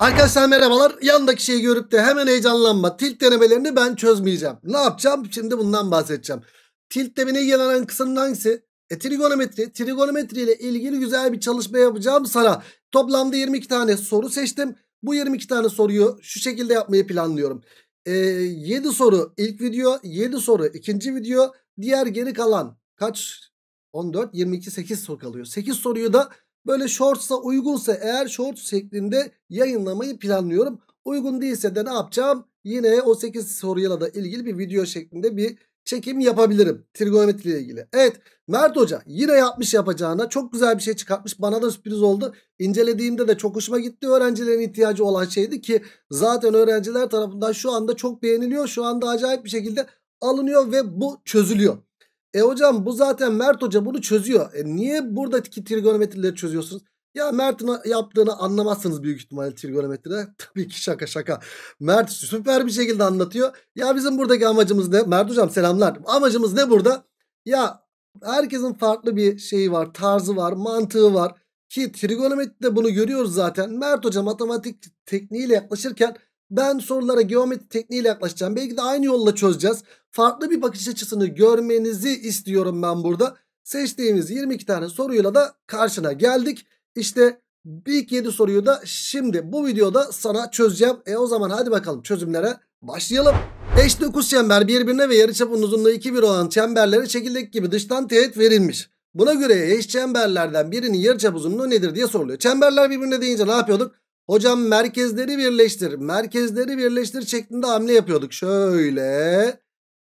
Arkadaşlar merhabalar. Yandaki şeyi görüp de hemen heyecanlanma. Tilt denemelerini ben çözmeyeceğim. Ne yapacağım? Şimdi bundan bahsedeceğim. Tilt demine gelen kısım hangisi? E, trigonometri. Trigonometri ile ilgili güzel bir çalışma yapacağım sana. Toplamda 22 tane soru seçtim. Bu 22 tane soruyu şu şekilde yapmayı planlıyorum. E, 7 soru ilk video, 7 soru ikinci video. Diğer geri kalan kaç? 14, 22, 8 soru kalıyor. 8 soruyu da Böyle shorts'a uygunsa eğer short şeklinde yayınlamayı planlıyorum. Uygun değilse de ne yapacağım? Yine o 8 soruyla da ilgili bir video şeklinde bir çekim yapabilirim. Trigonometriyle ilgili. Evet Mert Hoca yine yapmış yapacağına çok güzel bir şey çıkartmış. Bana da sürpriz oldu. İncelediğimde de çok hoşuma gitti. Öğrencilerin ihtiyacı olan şeydi ki zaten öğrenciler tarafından şu anda çok beğeniliyor. Şu anda acayip bir şekilde alınıyor ve bu çözülüyor. E hocam bu zaten Mert Hoca bunu çözüyor. E niye buradaki trigonometrileri çözüyorsunuz? Ya Mert'in yaptığını anlamazsınız büyük ihtimalle trigonometride. Tabii ki şaka şaka. Mert süper bir şekilde anlatıyor. Ya bizim buradaki amacımız ne? Mert hocam selamlar. Amacımız ne burada? Ya herkesin farklı bir şeyi var, tarzı var, mantığı var. Ki trigonometride bunu görüyoruz zaten. Mert hocam matematik tekniğiyle yaklaşırken ben sorulara geometri tekniğiyle yaklaşacağım. Belki de aynı yolla çözeceğiz. Farklı bir bakış açısını görmenizi istiyorum ben burada. Seçtiğimiz 22 tane soruyla da karşına geldik. İşte ilk 7 soruyu da şimdi bu videoda sana çözeceğim. E o zaman hadi bakalım çözümlere başlayalım. 5-9 çember birbirine ve yarıçapın uzunluğu 2 bir olan çemberlere çekirdek gibi dıştan teğet verilmiş. Buna göre eş çemberlerden birinin yarıçap uzunluğu nedir diye soruluyor. Çemberler birbirine deyince ne yapıyorduk? Hocam merkezleri birleştir. Merkezleri birleştir şeklinde hamle yapıyorduk. Şöyle.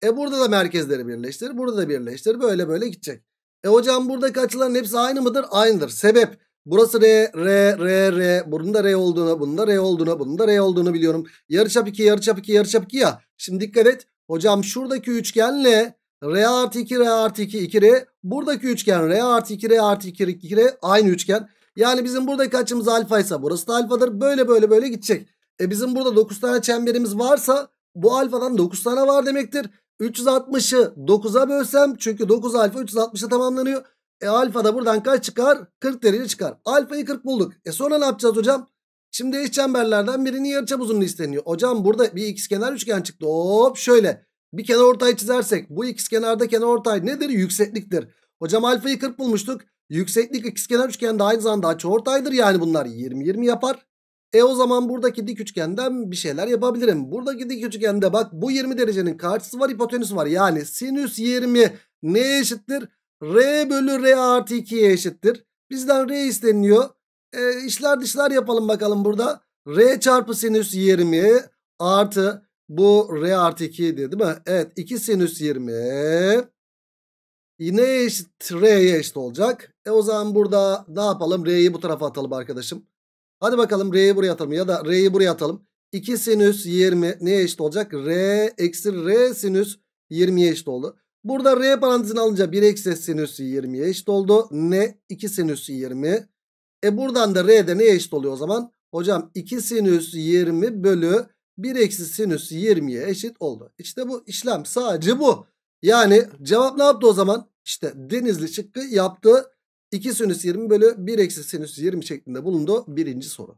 E burada da merkezleri birleştir. Burada da birleştir. Böyle böyle gidecek. E hocam buradaki açıların hepsi aynı mıdır? Aynıdır. Sebep. Burası R, R, R, R. Bunun da R olduğunu, bunun da R olduğunu, bunun da R olduğunu biliyorum. Yarıçap 2, yarıçap 2, yarıçap 2 ya. Şimdi dikkat et. Hocam şuradaki üçgenle R artı 2, R artı 2, 2 R. Buradaki üçgen R artı 2, R artı 2, 2 R. Aynı üçgen. Yani bizim buradaki açımız alfa ise burası da alfadır. Böyle böyle böyle gidecek. E bizim burada 9 tane çemberimiz varsa bu alfadan 9 tane var demektir. 360'ı 9'a bölsem çünkü 9 alfa 360'a tamamlanıyor. E alfa da buradan kaç çıkar? 40 derece çıkar. Alfayı 40 bulduk. E sonra ne yapacağız hocam? Şimdi eş çemberlerden birinin yarıçap uzunluğu isteniyor. Hocam burada bir ikizkenar üçgen çıktı. Hop şöyle. Bir kenar ortay çizersek bu ikizkenarda kenar ortay nedir? Yüksekliktir. Hocam alfayı 40 bulmuştuk. Yükseklik ikizkenar üçgende aynı zamanda açıortaydır. Yani bunlar 20-20 yapar. E o zaman buradaki dik üçgenden bir şeyler yapabilirim. Buradaki dik üçgende bak bu 20 derecenin karşısı var hipotenüs var. Yani sinüs 20 ne eşittir? R bölü R artı 2'ye eşittir. Bizden R isteniyor. E, işler dışlar yapalım bakalım burada. R çarpı sinüs 20 artı bu R artı 2 değil mi? Evet 2 sinüs 20 i neye eşit? R'ye eşit olacak. E o zaman burada ne yapalım? R'yi bu tarafa atalım arkadaşım. Hadi bakalım R'yi buraya atalım ya da R'yi buraya atalım. 2 sinüs 20 neye eşit olacak? R eksi R sinüs 20'ye eşit oldu. Burada R parantezini alınca 1 eksi sinüs 20'ye eşit oldu. Ne? 2 sinüs 20. E buradan da R'de neye eşit oluyor o zaman? Hocam 2 sinüs 20 bölü 1 eksi sinüs 20'ye eşit oldu. İşte bu işlem sadece bu. Yani cevap ne yaptı o zaman? İşte Denizli çıktı yaptı. 2 sinüs 20 bölü 1 eksi sinüs 20 şeklinde bulundu birinci soru.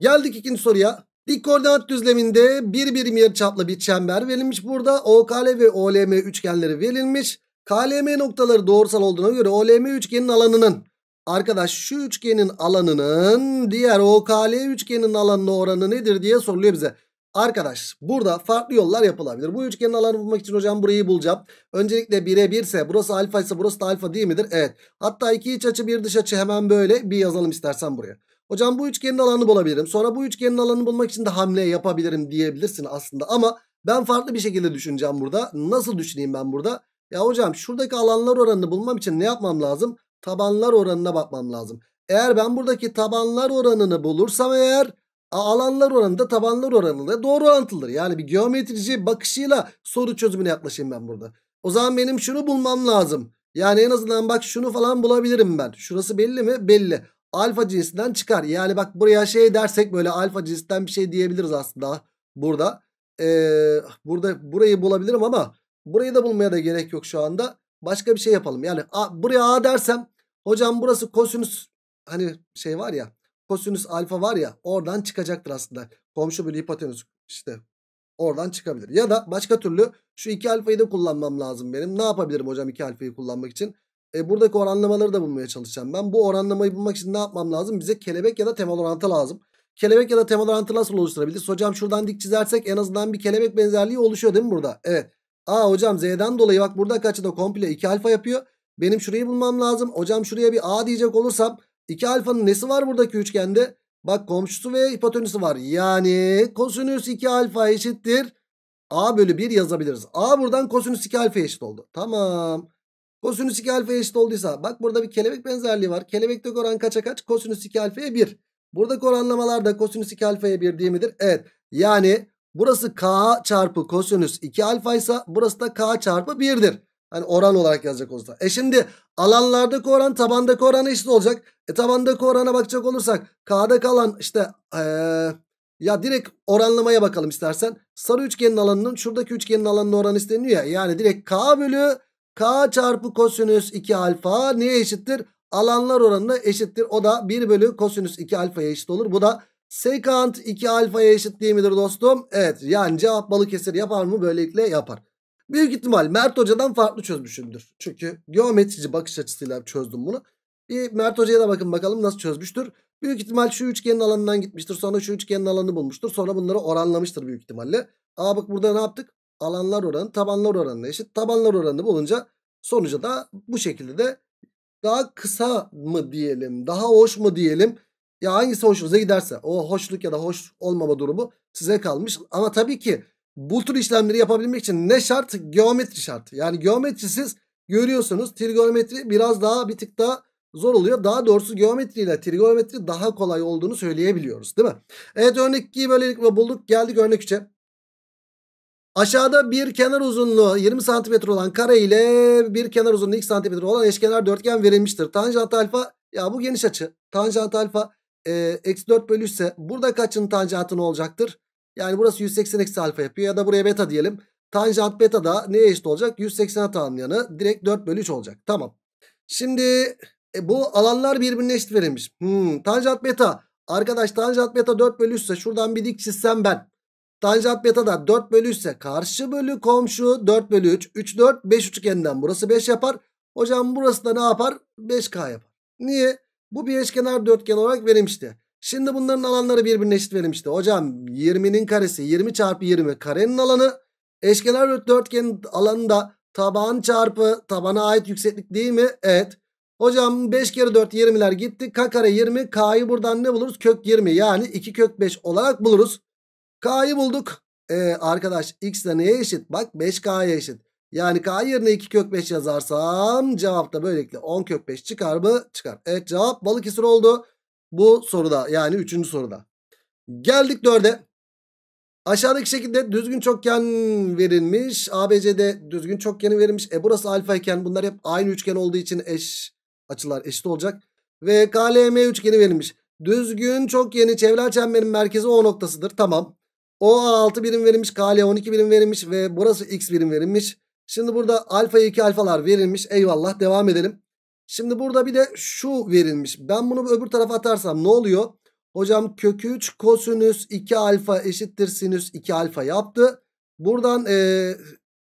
Geldik ikinci soruya. Dik koordinat düzleminde bir birim yarıçaplı bir çember verilmiş. Burada OKL ve OLM üçgenleri verilmiş. KLM noktaları doğrusal olduğuna göre OLM üçgenin alanının arkadaş şu üçgenin alanının diğer OKL üçgenin alanına oranı nedir diye soruluyor bize. Arkadaş burada farklı yollar yapılabilir. Bu üçgenin alanı bulmak için hocam burayı bulacağım. Öncelikle 1'e 1 ise burası alfa ise burası da alfa değil midir? Evet. Hatta iki iç açı bir dış açı hemen böyle bir yazalım istersen buraya. Hocam bu üçgenin alanını bulabilirim. Sonra bu üçgenin alanı bulmak için de hamle yapabilirim diyebilirsin aslında. Ama ben farklı bir şekilde düşüneceğim burada. Nasıl düşüneyim ben burada? Ya hocam şuradaki alanlar oranını bulmam için ne yapmam lazım? Tabanlar oranına bakmam lazım. Eğer ben buradaki tabanlar oranını bulursam eğer alanlar oranında tabanlar oranında doğru orantılıdır. Yani bir geometrici bakışıyla soru çözümüne yaklaşayım ben burada. O zaman benim şunu bulmam lazım. Yani en azından bak şunu falan bulabilirim ben. Şurası belli mi? Belli. Alfa cinsinden çıkar. Yani bak buraya şey dersek böyle alfa cinsinden bir şey diyebiliriz aslında burada. Ee, burada burayı bulabilirim ama burayı da bulmaya da gerek yok şu anda. Başka bir şey yapalım. Yani a, buraya A dersem hocam burası kosinüs hani şey var ya kosinüs alfa var ya oradan çıkacaktır aslında. Komşu bölü hipotenüs işte oradan çıkabilir. Ya da başka türlü şu iki alfayı da kullanmam lazım benim. Ne yapabilirim hocam iki alfayı kullanmak için? E, buradaki oranlamaları da bulmaya çalışacağım ben. Bu oranlamayı bulmak için ne yapmam lazım? Bize kelebek ya da temel orantı lazım. Kelebek ya da temel orantı nasıl oluşturabiliriz? Hocam şuradan dik çizersek en azından bir kelebek benzerliği oluşuyor değil mi burada? Evet. Aa hocam Z'den dolayı bak burada kaçı da komple 2 alfa yapıyor. Benim şurayı bulmam lazım. Hocam şuraya bir A diyecek olursam 2 alfanın nesi var buradaki üçgende? Bak komşusu ve hipotenüsü var. Yani kosinüs 2 alfa eşittir. A bölü 1 yazabiliriz. A buradan kosinüs 2 alfa eşit oldu. Tamam. Kosinüs 2 alfa eşit olduysa bak burada bir kelebek benzerliği var. Kelebekte oran kaça kaç? Kosinüs 2 alfaya 1. Buradaki oranlamalarda kosinüs 2 alfaya 1 değil midir? Evet. Yani burası k çarpı kosinüs 2 alfa ise burası da k çarpı 1'dir. Hani oran olarak yazacak olursak. E şimdi alanlardaki oran tabandaki orana eşit olacak. E tabandaki orana bakacak olursak K'da kalan işte ee, ya direkt oranlamaya bakalım istersen. Sarı üçgenin alanının şuradaki üçgenin alanının oranı isteniyor ya. Yani direkt K bölü K çarpı kosinüs 2 alfa neye eşittir? Alanlar oranına eşittir. O da 1 bölü kosinüs 2 alfaya eşit olur. Bu da sekant 2 alfaya eşit değil midir dostum? Evet yani cevap Balıkesir yapar mı? Böylelikle yapar. Büyük ihtimal Mert Hoca'dan farklı çözmüşümdür. Çünkü geometrici bakış açısıyla çözdüm bunu. Bir Mert Hoca'ya da bakın bakalım nasıl çözmüştür. Büyük ihtimal şu üçgenin alanından gitmiştir. Sonra şu üçgenin alanını bulmuştur. Sonra bunları oranlamıştır büyük ihtimalle. Aa bak burada ne yaptık? Alanlar oranı tabanlar oranına eşit. Tabanlar oranını bulunca sonuca da bu şekilde de daha kısa mı diyelim? Daha hoş mu diyelim? Ya hangisi hoşunuza giderse o hoşluk ya da hoş olmama durumu size kalmış. Ama tabii ki bu tür işlemleri yapabilmek için ne şart? Geometri şart. Yani geometrisiz görüyorsunuz trigonometri biraz daha bir tık daha zor oluyor. Daha doğrusu geometriyle trigonometri daha kolay olduğunu söyleyebiliyoruz değil mi? Evet örnek 2'yi böylelikle bulduk. Geldik örnek 3'e. Aşağıda bir kenar uzunluğu 20 cm olan kare ile bir kenar uzunluğu 2 cm olan eşkenar dörtgen verilmiştir. Tanjant alfa ya bu geniş açı. Tanjant alfa eksi 4 bölü ise burada kaçın tanjantı olacaktır? Yani burası 180 eksi alfa yapıyor ya da buraya beta diyelim. Tanjant beta da neye eşit olacak? 180'e tamamlayanı direkt 4 bölü 3 olacak. Tamam. Şimdi e, bu alanlar birbirine eşit verilmiş. Hmm, tanjant beta. Arkadaş tanjant beta 4 bölü 3 ise şuradan bir dik çizsem ben. Tanjant beta da 4 bölü 3 ise karşı bölü komşu 4 bölü 3. 3 4 5 üçgeninden burası 5 yapar. Hocam burası da ne yapar? 5K yapar. Niye? Bu bir eşkenar dörtgen olarak verilmişti. Şimdi bunların alanları birbirine eşit verilmişti. Hocam 20'nin karesi 20 çarpı 20 karenin alanı. Eşkenar dörtgenin alanında taban çarpı tabana ait yükseklik değil mi? Evet. Hocam 5 kere 4 20'ler gitti. K kare 20. K'yı buradan ne buluruz? Kök 20 yani 2 kök 5 olarak buluruz. K'yı bulduk. Ee, arkadaş x de neye eşit? Bak 5K'ya eşit. Yani K yerine 2 kök 5 yazarsam cevap da böylelikle 10 kök 5 çıkar mı? Çıkar. Evet cevap balık Balıkesir oldu. Bu soruda yani üçüncü soruda. Geldik 4'e. Aşağıdaki şekilde düzgün çokgen verilmiş. ABC'de düzgün çokgeni verilmiş. E burası alfa iken bunlar hep aynı üçgen olduğu için eş açılar eşit olacak. Ve KLM üçgeni verilmiş. Düzgün çokgeni çevre çemberin merkezi O noktasıdır. Tamam. O 6 birim verilmiş. KL 12 birim verilmiş. Ve burası X birim verilmiş. Şimdi burada alfa 2 alfalar verilmiş. Eyvallah devam edelim. Şimdi burada bir de şu verilmiş. Ben bunu öbür tarafa atarsam ne oluyor? Hocam kökü 3 kosinüs 2 alfa eşittir sinüs 2 alfa yaptı. Buradan e,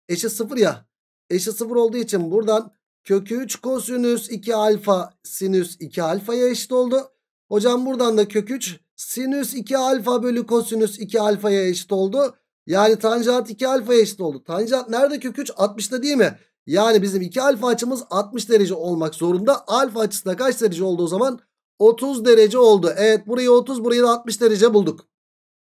eşit 0 ya. Eşit 0 olduğu için buradan kökü 3 kosinüs 2 alfa sinüs 2 alfaya eşit oldu. Hocam buradan da kök 3 sinüs 2 alfa bölü kosinüs 2 alfaya eşit oldu. Yani tanjant 2 alfaya eşit oldu. Tanjant nerede kök 3? 60'da değil mi? Yani bizim iki alfa açımız 60 derece olmak zorunda. Alfa açısı açısına kaç derece oldu o zaman? 30 derece oldu. Evet burayı 30 burayı da 60 derece bulduk.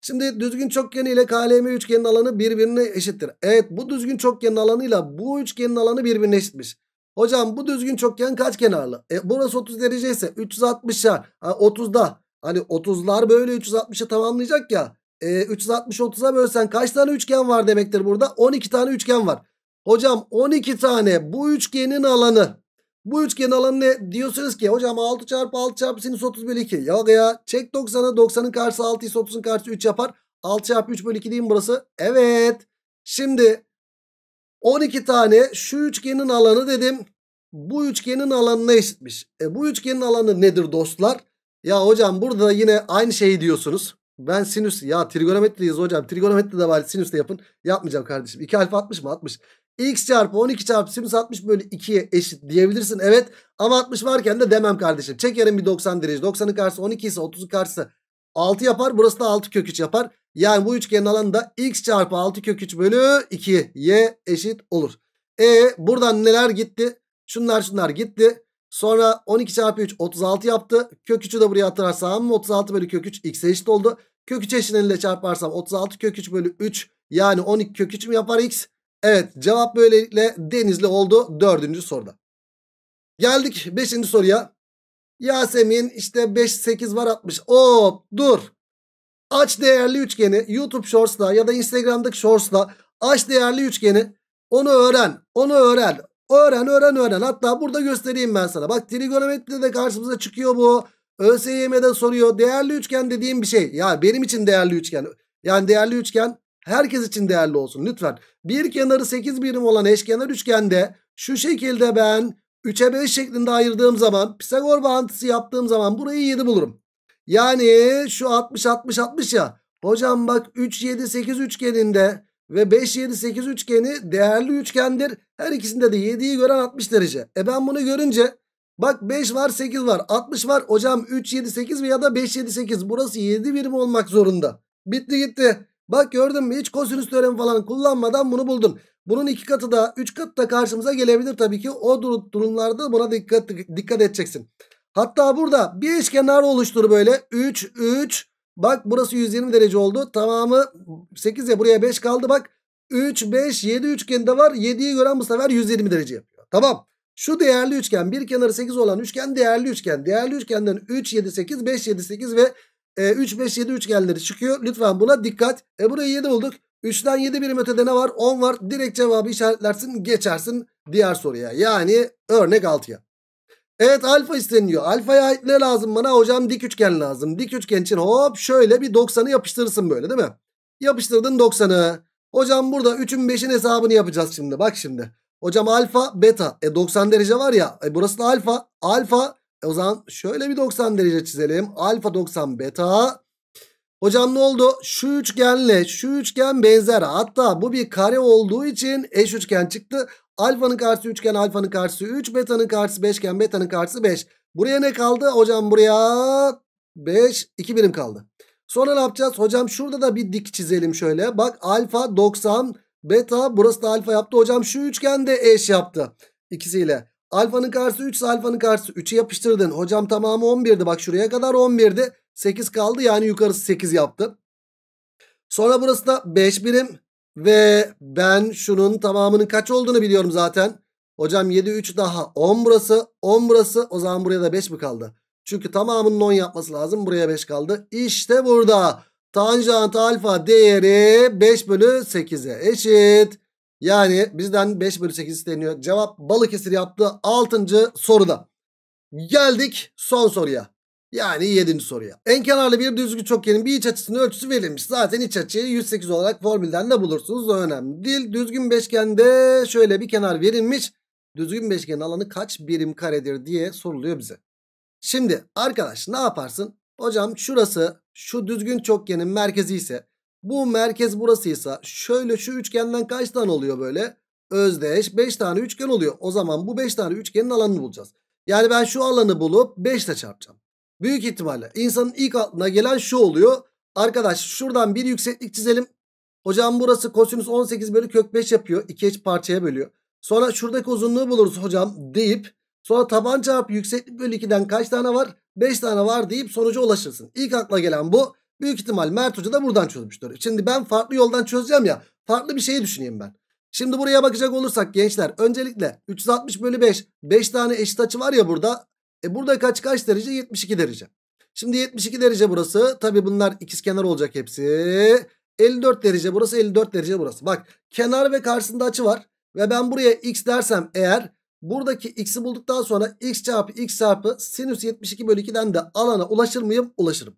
Şimdi düzgün çokgen ile KLM üçgenin alanı birbirine eşittir. Evet bu düzgün çokgenin alanıyla bu üçgenin alanı birbirine eşitmiş. Hocam bu düzgün çokgen kaç kenarlı? E, burası 30 derece ise 360'a 30'da hani 30'lar böyle 360'ı tamamlayacak ya. E, 360 30'a bölsen kaç tane üçgen var demektir burada? 12 tane üçgen var. Hocam 12 tane bu üçgenin alanı. Bu üçgenin alanı ne? Diyorsunuz ki hocam 6 çarpı 6 çarpı sinüs 30 bölü 2. ya ya çek 90'ı 90'ın karşısı 6 ise 30'un karşısı 3 yapar. 6 çarpı 3 bölü 2 değil mi burası? Evet. Şimdi 12 tane şu üçgenin alanı dedim. Bu üçgenin alanına eşitmiş. E, bu üçgenin alanı nedir dostlar? Ya hocam burada yine aynı şeyi diyorsunuz. Ben sinüs ya trigonometriyiz hocam. Trigonometri de var sinüs de yapın. Yapmayacağım kardeşim. 2 alfa 60 mı? 60 x çarpı 12 çarpı sinüs 60 bölü 2'ye eşit diyebilirsin. Evet ama 60 varken de demem kardeşim. Çek Çekerim bir 90 derece. 90'ın karşısı 12 ise 30'ın karşısı 6 yapar. Burası da 6 kök 3 yapar. Yani bu üçgenin alanı da x çarpı 6 kök 3 bölü 2'ye eşit olur. E buradan neler gitti? Şunlar şunlar gitti. Sonra 12 çarpı 3 36 yaptı. Kök 3'ü de buraya atarsam 36 bölü kök 3 x'e eşit oldu. Kök 3 eşleniyle çarparsam 36 kök 3 bölü 3 yani 12 kök 3 mü yapar x? Evet cevap böylelikle Denizli oldu dördüncü soruda. Geldik beşinci soruya. Yasemin işte 5-8 var atmış. Hop dur. Aç değerli üçgeni YouTube Shorts'la ya da Instagram'daki Shorts'la aç değerli üçgeni onu öğren. Onu öğren. Öğren öğren öğren. Hatta burada göstereyim ben sana. Bak trigonometride de karşımıza çıkıyor bu. ÖSYM'de soruyor. Değerli üçgen dediğim bir şey. Ya benim için değerli üçgen. Yani değerli üçgen Herkes için değerli olsun lütfen. Bir kenarı 8 birim olan eşkenar üçgende şu şekilde ben 3'e 5 şeklinde ayırdığım zaman Pisagor bağıntısı yaptığım zaman burayı 7 bulurum. Yani şu 60 60 60 ya. Hocam bak 3 7 8 üçgeninde ve 5 7 8 üçgeni değerli üçgendir. Her ikisinde de 7'yi gören 60 derece. E ben bunu görünce bak 5 var 8 var 60 var. Hocam 3 7 8 veya da 5 7 8 burası 7 birim olmak zorunda. Bitti gitti. Bak gördün mü hiç kosinüs teoremi falan kullanmadan bunu buldun. Bunun iki katı da üç katı da karşımıza gelebilir tabii ki. O durumlarda buna dikkat, dikkat edeceksin. Hatta burada bir eşkenar oluştur böyle. 3, 3. Bak burası 120 derece oldu. Tamamı 8 ya buraya 5 kaldı bak. 3, 5, 7 üçgende var. 7'yi gören bu sefer 120 derece yapıyor. Tamam. Şu değerli üçgen bir kenarı 8 olan üçgen değerli üçgen. Değerli üçgenden 3, 7, 8, 5, 7, 8 ve e, 3, 5, 7, 3 geldi. çıkıyor. Lütfen buna dikkat. E, burayı 7 bulduk. 3'ten 7 birim ötede ne var? 10 var. Direkt cevabı işaretlersin. Geçersin diğer soruya. Yani örnek 6'ya. Evet alfa isteniyor. Alfaya ait ne lazım bana? Hocam dik üçgen lazım. Dik üçgen için hop şöyle bir 90'ı yapıştırırsın böyle değil mi? Yapıştırdın 90'ı. Hocam burada 3'ün 5'in hesabını yapacağız şimdi. Bak şimdi. Hocam alfa beta. E 90 derece var ya. E burası da alfa. Alfa e, o zaman şöyle bir 90 derece çizelim. Alfa 90 beta. Hocam ne oldu? Şu üçgenle şu üçgen benzer. Hatta bu bir kare olduğu için eş üçgen çıktı. Alfanın karşısı üçgen, alfanın karşısı 3, betanın karşısı beşgen, betanın karşısı 5. Buraya ne kaldı? Hocam buraya 5, 2 birim kaldı. Sonra ne yapacağız? Hocam şurada da bir dik çizelim şöyle. Bak alfa 90, beta burası da alfa yaptı. Hocam şu üçgen de eş yaptı ikisiyle. Alfanın karşısı 3 ise alfanın karşısı 3'ü yapıştırdın. Hocam tamamı 11'di. Bak şuraya kadar 11'di. 8 kaldı yani yukarısı 8 yaptı. Sonra burası da 5 birim. Ve ben şunun tamamının kaç olduğunu biliyorum zaten. Hocam 7 3 daha 10 burası 10 burası o zaman buraya da 5 mi kaldı? Çünkü tamamının 10 yapması lazım buraya 5 kaldı. İşte burada tanjant alfa değeri 5 bölü 8'e eşit. Yani bizden 5 bölü 8 isteniyor. Cevap Balıkesir yaptı 6. soruda. Geldik son soruya. Yani 7. soruya. En kenarlı bir düz çokgenin bir iç açısının ölçüsü verilmiş. Zaten iç açıyı 108 olarak formülden de bulursunuz. O önemli değil. Düzgün beşgende şöyle bir kenar verilmiş. Düzgün beşgenin alanı kaç birim karedir diye soruluyor bize. Şimdi arkadaş ne yaparsın? Hocam şurası şu düzgün çokgenin merkezi ise bu merkez burasıysa şöyle şu üçgenden kaç tane oluyor böyle? Özdeş 5 tane üçgen oluyor. O zaman bu 5 tane üçgenin alanını bulacağız. Yani ben şu alanı bulup 5 ile çarpacağım. Büyük ihtimalle insanın ilk aklına gelen şu oluyor. Arkadaş şuradan bir yükseklik çizelim. Hocam burası kosinüs 18 bölü kök 5 yapıyor. 2 eş parçaya bölüyor. Sonra şuradaki uzunluğu buluruz hocam deyip sonra taban çarpı yükseklik bölü 2'den kaç tane var? 5 tane var deyip sonuca ulaşırsın. İlk akla gelen bu. Büyük ihtimal Mert Hoca da buradan çözmüştür. Şimdi ben farklı yoldan çözeceğim ya. Farklı bir şeyi düşüneyim ben. Şimdi buraya bakacak olursak gençler öncelikle 360 bölü 5 5 tane eşit açı var ya burada. E burada kaç kaç derece? 72 derece. Şimdi 72 derece burası. Tabi bunlar ikizkenar olacak hepsi. 54 derece burası 54 derece burası. Bak kenar ve karşısında açı var. Ve ben buraya x dersem eğer buradaki x'i bulduktan sonra x çarpı x çarpı sinüs 72 bölü 2'den de alana ulaşır mıyım? Ulaşırım.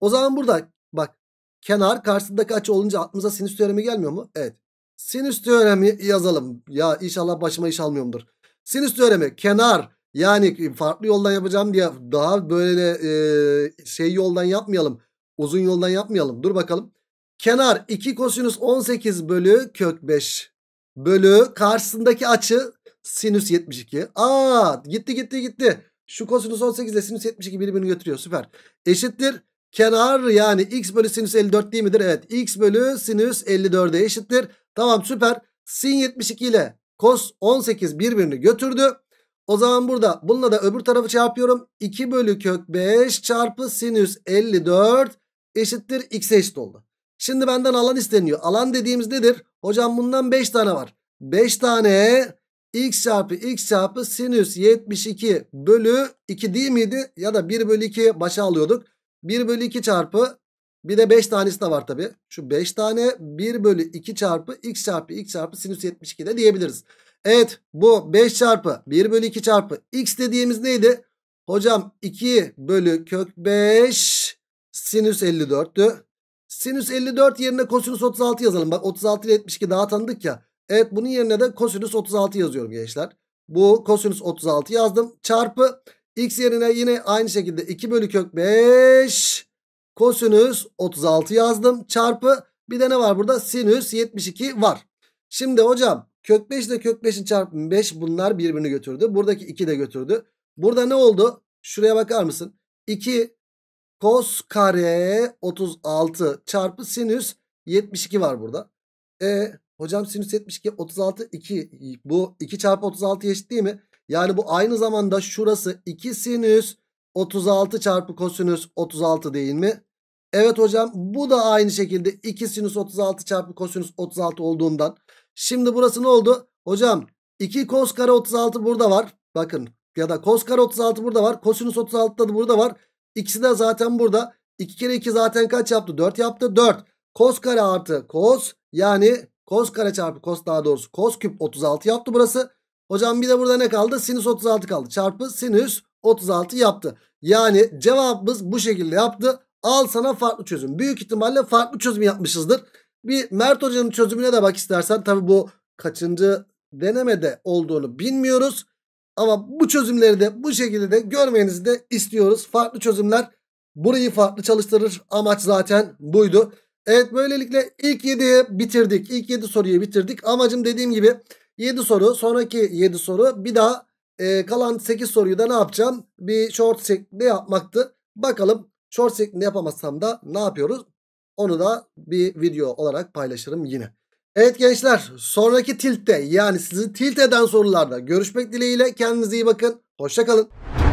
O zaman burada bak kenar karşısındaki açı olunca aklımıza sinüs teoremi gelmiyor mu? Evet. Sinüs teoremi yazalım. Ya inşallah başıma iş almıyorumdur. Sinüs teoremi kenar yani farklı yoldan yapacağım diye daha böyle e, şey yoldan yapmayalım. Uzun yoldan yapmayalım. Dur bakalım. Kenar 2 kosinüs 18 bölü kök 5 bölü karşısındaki açı sinüs 72. Aa gitti gitti gitti. Şu kosinüs 18 ile sinüs 72 birbirini götürüyor süper. Eşittir Kenar yani x bölü sinüs 54 değil midir? Evet x bölü sinüs 54'e eşittir. Tamam süper. Sin 72 ile kos 18 birbirini götürdü. O zaman burada bununla da öbür tarafı çarpıyorum. Şey 2 bölü kök 5 çarpı sinüs 54 eşittir x'e eşit oldu. Şimdi benden alan isteniyor. Alan dediğimiz nedir? Hocam bundan 5 tane var. 5 tane x çarpı x çarpı sinüs 72 bölü 2 değil miydi? Ya da 1 bölü 2 başa alıyorduk. 1 bölü 2 çarpı bir de 5 tanesi de var tabi. Şu 5 tane 1 bölü 2 çarpı x çarpı x çarpı sinüs 72 de diyebiliriz. Evet bu 5 çarpı 1 bölü 2 çarpı x dediğimiz neydi? Hocam 2 bölü kök 5 sinüs 54'tü. Sinüs 54 yerine kosinüs 36 yazalım. Bak 36 ile 72 daha tanıdık ya. Evet bunun yerine de kosinüs 36 yazıyorum gençler. Bu kosinüs 36 yazdım. Çarpı X yerine yine aynı şekilde 2 bölü kök 5 kosinüs 36 yazdım. Çarpı bir de ne var burada? Sinüs 72 var. Şimdi hocam kök 5 ile kök 5'in çarpımı 5 bunlar birbirini götürdü. Buradaki 2 de götürdü. Burada ne oldu? Şuraya bakar mısın? 2 kos kare 36 çarpı sinüs 72 var burada. E hocam sinüs 72 36 2 bu 2 çarpı 36 eşit değil mi? Yani bu aynı zamanda şurası 2 sinüs 36 çarpı kosinüs 36 değil mi? Evet hocam bu da aynı şekilde 2 sinüs 36 çarpı kosinüs 36 olduğundan. Şimdi burası ne oldu? Hocam 2 kos kare 36 burada var. Bakın ya da kos kare 36 burada var. Kosinüs 36 da burada var. İkisi de zaten burada. 2 kere 2 zaten kaç yaptı? 4 yaptı. 4. Kos kare artı kos yani kos kare çarpı kos daha doğrusu kos küp 36 yaptı burası. Hocam bir de burada ne kaldı? Sinüs 36 kaldı. Çarpı sinüs 36 yaptı. Yani cevabımız bu şekilde yaptı. Al sana farklı çözüm. Büyük ihtimalle farklı çözüm yapmışızdır. Bir Mert hocanın çözümüne de bak istersen. Tabi bu kaçıncı denemede olduğunu bilmiyoruz. Ama bu çözümleri de bu şekilde de görmenizi de istiyoruz. Farklı çözümler burayı farklı çalıştırır. Amaç zaten buydu. Evet böylelikle ilk 7'yi bitirdik. İlk 7 soruyu bitirdik. Amacım dediğim gibi 7 soru sonraki 7 soru bir daha e, kalan 8 soruyu da ne yapacağım? Bir short şeklinde yapmaktı. Bakalım short şeklinde yapamazsam da ne yapıyoruz? Onu da bir video olarak paylaşırım yine. Evet gençler sonraki tiltte yani sizi tilt eden sorularda görüşmek dileğiyle kendinize iyi bakın. Hoşçakalın.